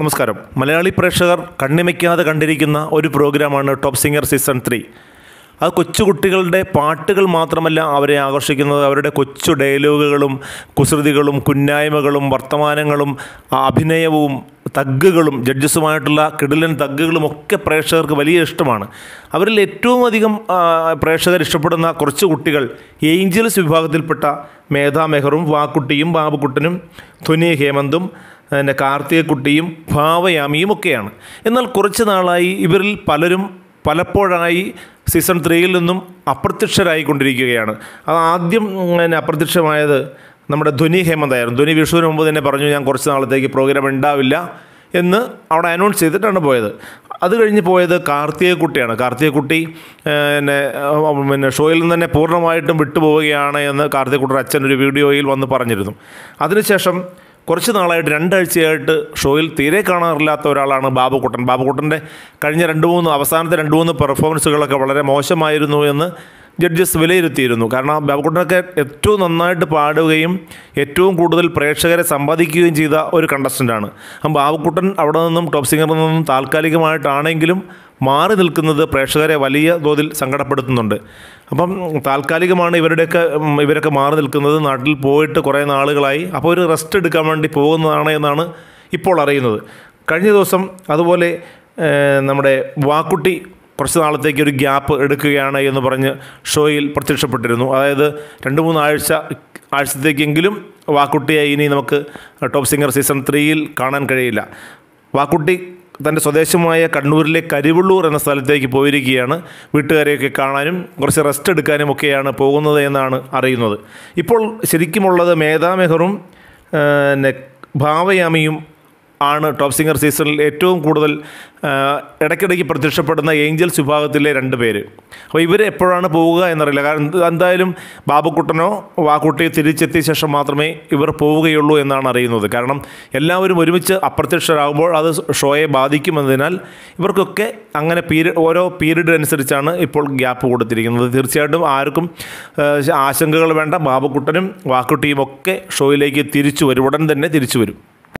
നമസ്കാരം മലയാളി പ്രേക്ഷകർ കണ്ണിമയ്ക്കാതെ കണ്ടിരിക്കുന്ന ഒരു പ്രോഗ്രാമാണ് ടോപ്പ് സിംഗർ സീസൺ ത്രീ അത് കൊച്ചുകുട്ടികളുടെ പാട്ടുകൾ മാത്രമല്ല അവരെ ആകർഷിക്കുന്നത് അവരുടെ കൊച്ചു ഡയലോഗുകളും കുസൃതികളും കുന്നായ്മകളും വർത്തമാനങ്ങളും അഭിനയവും തഗ്ഗുകളും ജഡ്ജസുമായിട്ടുള്ള കിടിലൻ തഗ്ഗുകളും ഒക്കെ പ്രേക്ഷകർക്ക് വലിയ ഇഷ്ടമാണ് അവരിൽ ഏറ്റവും അധികം പ്രേക്ഷകർ ഇഷ്ടപ്പെടുന്ന കുറച്ച് കുട്ടികൾ ഏഞ്ചൽസ് വിഭാഗത്തിൽപ്പെട്ട മേധാ മെഹറും വാക്കുട്ടിയും ബാബുക്കുട്ടനും ധുനി ഹേമന്തും പിന്നെ കാർത്തികക്കുട്ടിയും ഭാവയാമിയും ഒക്കെയാണ് എന്നാൽ കുറച്ച് നാളായി ഇവരിൽ പലരും പലപ്പോഴായി സീസൺ ത്രീയിൽ നിന്നും അപ്രത്യക്ഷരായിക്കൊണ്ടിരിക്കുകയാണ് അത് ആദ്യം പിന്നെ അപ്രത്യക്ഷമായത് നമ്മുടെ ധ്വനി ഹേമന്തായിരുന്നു ധ്വനി വിഷുവിന് മുമ്പ് തന്നെ പറഞ്ഞു ഞാൻ കുറച്ച് നാളത്തേക്ക് പ്രോഗ്രാം ഉണ്ടാവില്ല എന്ന് അവിടെ അനൗൺസ് ചെയ്തിട്ടാണ് പോയത് അത് കഴിഞ്ഞ് പോയത് കാർത്തികക്കുട്ടിയാണ് കാർത്തികക്കുട്ടി എന്നെ പിന്നെ ഷോയിൽ നിന്ന് തന്നെ പൂർണ്ണമായിട്ടും വിട്ടുപോവുകയാണ് എന്ന് കാർത്തികക്കുട്ടിയുടെ അച്ഛൻ ഒരു വീഡിയോയിൽ വന്ന് പറഞ്ഞിരുന്നു അതിനുശേഷം കുറച്ച് നാളായിട്ട് രണ്ടാഴ്ചയായിട്ട് ഷോയിൽ തീരെ കാണാറില്ലാത്ത ഒരാളാണ് ബാബുക്കുട്ടൻ ബാബുക്കുട്ടൻ്റെ കഴിഞ്ഞ രണ്ട് മൂന്ന് അവസാനത്തെ രണ്ട് മൂന്ന് പെർഫോമൻസുകളൊക്കെ വളരെ മോശമായിരുന്നു എന്ന് ജഡ്ജസ് വിലയിരുത്തിയിരുന്നു കാരണം ബാബുക്കുട്ടനൊക്കെ ഏറ്റവും നന്നായിട്ട് പാടുകയും ഏറ്റവും കൂടുതൽ പ്രേക്ഷകരെ സമ്പാദിക്കുകയും ചെയ്ത ഒരു കണ്ടസ്റ്റൻ്റാണ് അപ്പം ബാബുക്കുട്ടൻ അവിടെ നിന്നും ടോപ്പ് സിംഗറിൽ നിന്നും താൽക്കാലികമായിട്ടാണെങ്കിലും മാറി നിൽക്കുന്നത് പ്രേക്ഷകരെ വലിയ തോതിൽ സങ്കടപ്പെടുത്തുന്നുണ്ട് അപ്പം താൽക്കാലികമാണ് ഇവരുടെയൊക്കെ ഇവരൊക്കെ മാറി നിൽക്കുന്നത് നാട്ടിൽ പോയിട്ട് കുറേ നാളുകളായി അപ്പോൾ ഒരു റെസ്റ്റ് എടുക്കാൻ വേണ്ടി പോകുന്നതാണ് എന്നാണ് ഇപ്പോൾ അറിയുന്നത് കഴിഞ്ഞ ദിവസം അതുപോലെ നമ്മുടെ വാക്കുട്ടി കുറച്ച് നാളത്തേക്ക് ഒരു ഗ്യാപ്പ് എടുക്കുകയാണ് എന്ന് പറഞ്ഞ് ഷോയിൽ പ്രത്യക്ഷപ്പെട്ടിരുന്നു അതായത് രണ്ട് മൂന്നാഴ്ച ആഴ്ചത്തേക്കെങ്കിലും വാക്കുട്ടിയെ ഇനി നമുക്ക് ടോപ്പ് സിംഗർ സീസൺ ത്രീയിൽ കാണാൻ കഴിയില്ല വാക്കുട്ടി തൻ്റെ സ്വദേശമായ കണ്ണൂരിലെ കരിവള്ളൂർ എന്ന സ്ഥലത്തേക്ക് പോയിരിക്കുകയാണ് വീട്ടുകാരെയൊക്കെ കാണാനും കുറച്ച് റെസ്റ്റ് എടുക്കാനും ഒക്കെയാണ് പോകുന്നത് എന്നാണ് അറിയുന്നത് ഇപ്പോൾ ശരിക്കുമുള്ളത് മേധാമെഹറും ഭാവയാമിയും ആണ് ടോപ്പ് സിംഗർ സീസണിൽ ഏറ്റവും കൂടുതൽ ഇടയ്ക്കിടയ്ക്ക് പ്രത്യക്ഷപ്പെടുന്ന ഏഞ്ചൽസ് വിഭാഗത്തിലെ രണ്ട് പേര് അപ്പോൾ ഇവർ എപ്പോഴാണ് പോവുക എന്നറിയില്ല കാരണം എന്തായാലും ബാബുക്കുട്ടനോ വാക്കുട്ടിയോ തിരിച്ചെത്തിയ ശേഷം മാത്രമേ ഇവർ പോവുകയുള്ളൂ എന്നാണ് അറിയുന്നത് കാരണം എല്ലാവരും ഒരുമിച്ച് അപ്രത്യക്ഷരാകുമ്പോൾ അത് ഷോയെ ബാധിക്കുമെന്നതിനാൽ ഇവർക്കൊക്കെ അങ്ങനെ പീരീഡ് ഓരോ പീരീഡ് അനുസരിച്ചാണ് ഇപ്പോൾ ഗ്യാപ്പ് കൊടുത്തിരിക്കുന്നത് തീർച്ചയായിട്ടും ആർക്കും ആശങ്കകൾ വേണ്ട ബാബുക്കുട്ടനും വാക്കുട്ടിയും ഒക്കെ ഷോയിലേക്ക് തിരിച്ചു വരും ഉടൻ തന്നെ തിരിച്ചു വരും